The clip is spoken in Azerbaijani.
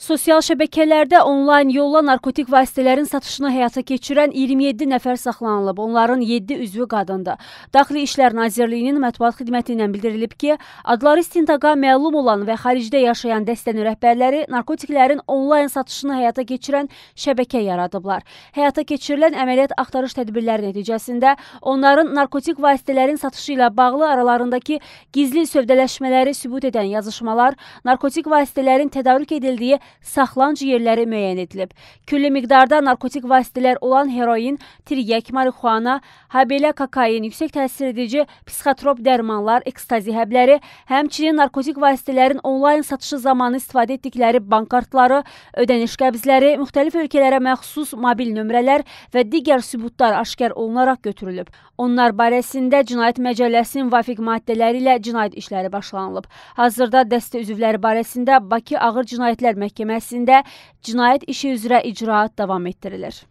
Sosial şəbəkələrdə onlayn yolla narkotik vasitələrin satışını həyata keçirən 27 nəfər saxlanılıb. Onların 7 üzvü qadındır. Daxili İşlər Nazirliyinin mətbuat xidməti ilə bildirilib ki, adları istintaqa məlum olan və xaricdə yaşayan dəstənin rəhbərləri narkotiklərin onlayn satışını həyata keçirən şəbəkə yaradıblar. Həyata keçirilən əməliyyat axtarış tədbirləri nəticəsində onların narkotik vasitələrin satışı ilə bağlı aralarındakı gizli sövdələşmələri sübut edən yazışmalar, narkotik vasitələrin tədarük edildiyi saxlanc yerləri müəyyən edilib. Külli miqdarda narkotik vasitələr olan heroin, tiryək, marixuana, habelə kokain, yüksək təsir edici psixotrop dərmanlar, ekstazi həbləri, həmçinin narkotik vasitələrin onlayn satışı zamanı istifadə etdikləri bank kartları, ödəniş qəbzləri, müxtəlif ölkələrə məxsus mobil nömrələr və digər sübutlar aşkar olunaraq götürülüb. Onlar barəsində cinayət məcəlləsinin müvafiq maddələri ilə cinayət işləri başlanılıb. Hazırda dəstə üzvləri barəsində Bakı Ağır Cinayətlər Məhkəməsi məhkəməsində cinayət işi üzrə icraat davam etdirilir.